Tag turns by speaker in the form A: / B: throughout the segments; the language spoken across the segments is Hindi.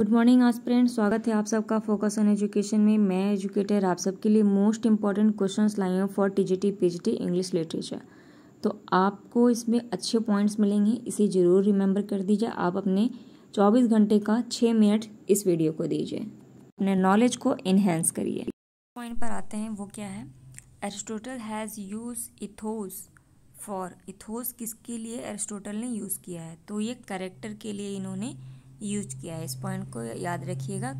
A: गुड मॉर्निंग आज फ्रेंड स्वागत है आप सबका फोकस ऑन एजुकेशन में मैं एजुकेटर आप सबके लिए मोस्ट इंपॉर्टेंट क्वेश्चंस लाई हूँ for TGT PGT English literature तो आपको इसमें अच्छे पॉइंट्स मिलेंगे इसे ज़रूर रिमेंबर कर दीजिए आप अपने 24 घंटे का 6 मिनट इस वीडियो को दीजिए अपने नॉलेज को इन्हेंस करिए पॉइंट पर आते हैं वो क्या है Aristotle has use ethos for ethos किसके लिए एरिस्टोटल ने यूज़ किया है तो ये करेक्टर के लिए इन्होंने यूज किया है इस पॉइंट को याद रखिएगा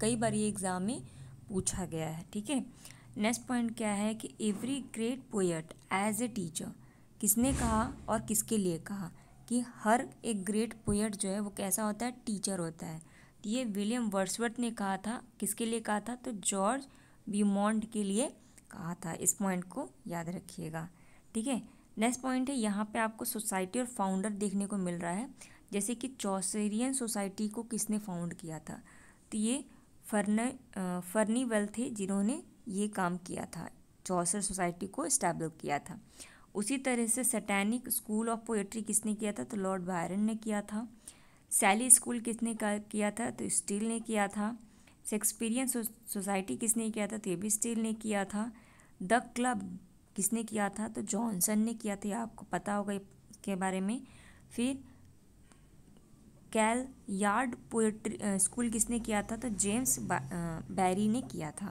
A: कई बार ये एग्ज़ाम में पूछा गया है ठीक है नेक्स्ट पॉइंट क्या है कि every great poet is a teacher किसने कहा और किसके लिए कहा कि हर एक ग्रेट पोएट जो है वो कैसा होता है टीचर होता है तो ये विलियम वर्सवर्थ ने कहा था किसके लिए कहा था तो जॉर्ज बीमोंड के लिए कहा था इस पॉइंट को याद रखिएगा ठीक है नेक्स्ट पॉइंट है यहाँ पे आपको सोसाइटी और फाउंडर देखने को मिल रहा है जैसे कि चौसेरियन सोसाइटी को किसने फाउंड किया था तो ये फर्न फर्नीवेल थे जिन्होंने ये काम किया था चौसर सोसाइटी को इस्टेब्लिश किया था उसी तरह से सैटैनिक स्कूल ऑफ पोएट्री किसने किया था तो लॉर्ड बायरन ने किया था सैली स्कूल किसने किया था तो स्टील ने किया था शेक्सपीरियन सोसाइटी किसने किया था तो ये भी स्टील ने किया था द क्लब किसने किया था तो जॉनसन ने किया था आपको पता होगा इसके बारे में फिर कैल यार्ड पोएट्री स्कूल किसने किया था तो जेम्स बैरी ने किया था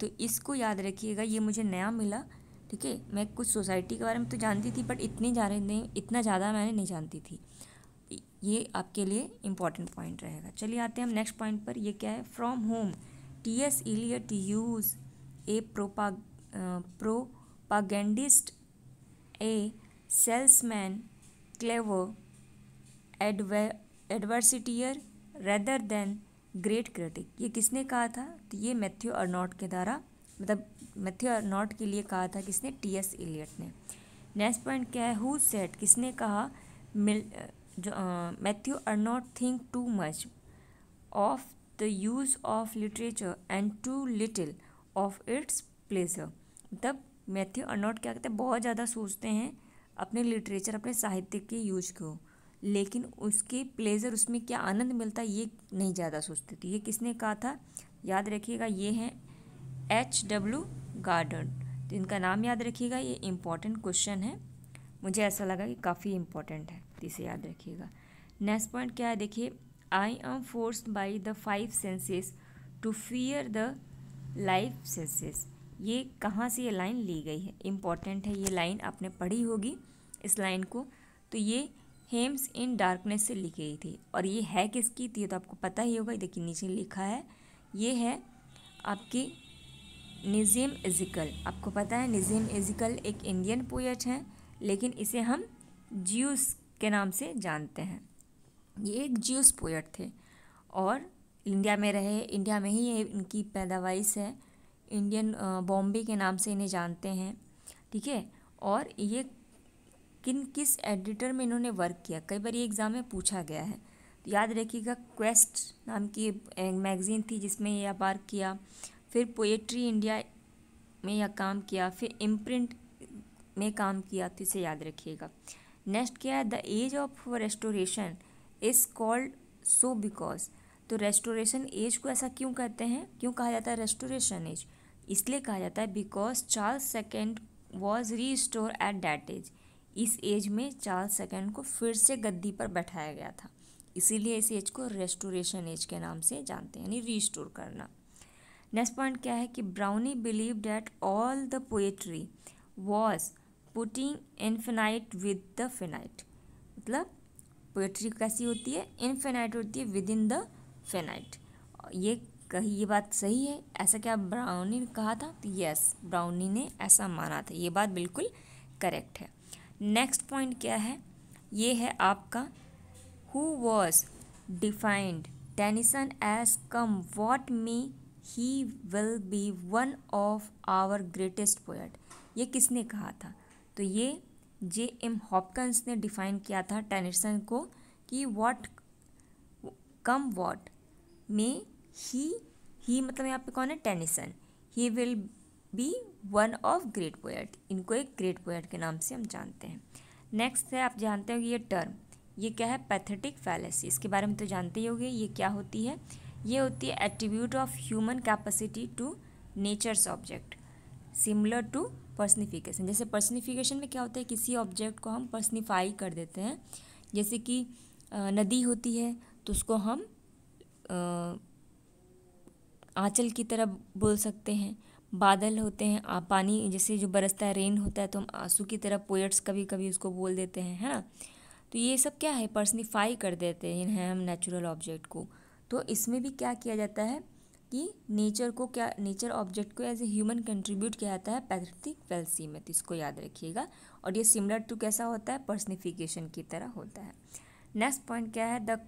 A: तो इसको याद रखिएगा ये मुझे नया मिला ठीक है मैं कुछ सोसाइटी के बारे में तो जानती थी बट इतनी जा नहीं इतना ज़्यादा मैंने नहीं जानती थी ये आपके लिए इम्पॉर्टेंट पॉइंट रहेगा चलिए आते हैं हम नेक्स्ट पॉइंट पर ये क्या है from home T S Eliot use a propa propagandist a salesman clever adve advertiser rather than great critic ये किसने कहा था तो ये मैथ्यू अर्नॉट के द्वारा मतलब मैथ्यू अर्नॉट के लिए कहा था किसने टी एस एलियट ने नेक्स्ट पॉइंट क्या है हु सेट किसने कहा मिल जो Matthew Arnold think too much of the use of literature and too little of its pleasure मतलब मैथ्यू अर्नॉट क्या कहते हैं बहुत ज़्यादा सोचते हैं अपने लिटरेचर अपने साहित्य के यूज को लेकिन उसके प्लेज़र उसमें क्या आनंद मिलता है ये नहीं ज़्यादा सोचते थे ये किसने कहा था याद रखिएगा ये हैं एच डब्ल्यू गार्डन तो इनका नाम याद रखिएगा ये इम्पॉर्टेंट क्वेश्चन है मुझे ऐसा लगा कि काफ़ी इम्पॉर्टेंट है तो इसे याद रखिएगा नेक्स्ट पॉइंट क्या है देखिए I am force by the five senses to fear the life senses ये कहाँ से ये लाइन ली गई है इम्पॉर्टेंट है ये लाइन आपने पढ़ी होगी इस लाइन को तो ये हेम्स इन डार्कनेस से लिखी गई थी और ये है किसकी थी तो, तो आपको पता ही होगा देखिए नीचे लिखा है ये है आपकी निज़ीम इजिकल आपको पता है निज़ीम इजिकल एक इंडियन पोएट हैं लेकिन इसे हम ज्यूस के नाम से जानते हैं ये एक ज्यूस पोएट थे और इंडिया में रहे इंडिया में ही ये इनकी पैदावाइश है इंडियन बॉम्बे के नाम से इन्हें जानते हैं ठीक है और ये किन किस एडिटर में इन्होंने वर्क किया कई बार ये एग्ज़ाम में पूछा गया है तो याद रखिएगा क्वेस्ट नाम की मैगज़ीन थी जिसमें यह वर्क किया फिर पोएट्री इंडिया में यह काम किया फिर इम्प्रिंट में काम किया तो इसे याद रखिएगा नेक्स्ट क्या है the age of restoration is called so because तो रेस्टोरेशन एज को ऐसा क्यों कहते हैं क्यों कहा जाता है रेस्टोरेशन एज इसलिए कहा जाता है because Charles second was restored at that age इस एज में चार्ल्स सेकेंड को फिर से गद्दी पर बैठाया गया था इसीलिए इस एज को रेस्टोरेशन एज के नाम से जानते हैं यानी रिस्टोर करना नेक्स्ट पॉइंट क्या है कि Browning believe that all the poetry was putting infinite with the finite मतलब पोएट्री कैसी होती है इन्फेनाइट होती है विद इन द फेनाइट ये कही ये बात सही है ऐसा क्या ब्राउनी ने कहा था तो यस ब्राउनी ने ऐसा माना था ये बात बिल्कुल करेक्ट है नेक्स्ट पॉइंट क्या है ये है आपका who was defined Tennyson as come what may he will be one of our greatest poet ये किसने कहा था तो ये जे एम हॉपकन्स ने डिफाइन किया था टेनिसन को कि वॉट कम वॉट मे ही ही मतलब यहाँ पे कौन है Tennyson he will be one of great poet इनको एक ग्रेट पोएट के नाम से हम जानते हैं नेक्स्ट है आप जानते हो ये टर्म ये क्या है पैथेटिक फैलेसी इसके बारे में तो जानते ही होंगे ये क्या होती है ये होती है attribute of human capacity to nature's object similar to personification जैसे पर्सनिफिकेशन में क्या होता है किसी ऑब्जेक्ट को हम पर्सनिफाई कर देते हैं जैसे कि नदी होती है तो उसको हम आंचल की तरह बोल सकते हैं बादल होते हैं आ, पानी जैसे जो बरसता है रेन होता है तो हम आंसू की तरह पोएट्स कभी कभी उसको बोल देते हैं है ना तो ये सब क्या है पर्सनिफाई कर देते हैं हम नेचुरल ऑब्जेक्ट को तो इसमें भी क्या किया जाता है कि नेचर को क्या नेचर ऑब्जेक्ट को एज ए ह्यूमन कंट्रीब्यूट किया जाता है पैथेटिक फेलसी में तो इसको याद रखिएगा और ये सिमिलर टू कैसा होता है पर्सनिफिकेशन की तरह होता है नेक्स्ट पॉइंट क्या है the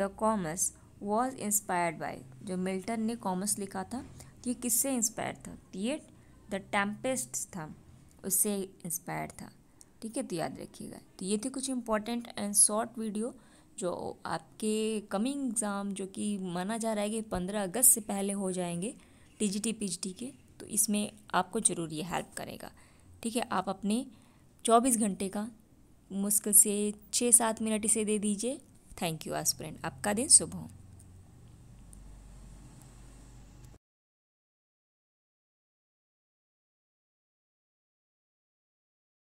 A: the Comus was inspired by जो मिल्टन ने कॉमर्स लिखा था ये किससे इंस्पायर था थिएट द टेम्पेस्ट था उससे इंस्पायर था ठीक है तो याद रखिएगा तो ये थे कुछ इंपॉर्टेंट एंड शॉर्ट वीडियो जो आपके कमिंग एग्ज़ाम जो कि माना जा रहा है कि पंद्रह अगस्त से पहले हो जाएंगे टी जी के तो इसमें आपको ज़रूर ये हेल्प करेगा ठीक है आप अपने चौबीस घंटे का मुश्किल से छः सात मिनट इसे दे दीजिए थैंक यू आसप्रेंड आपका दिन शुभ हो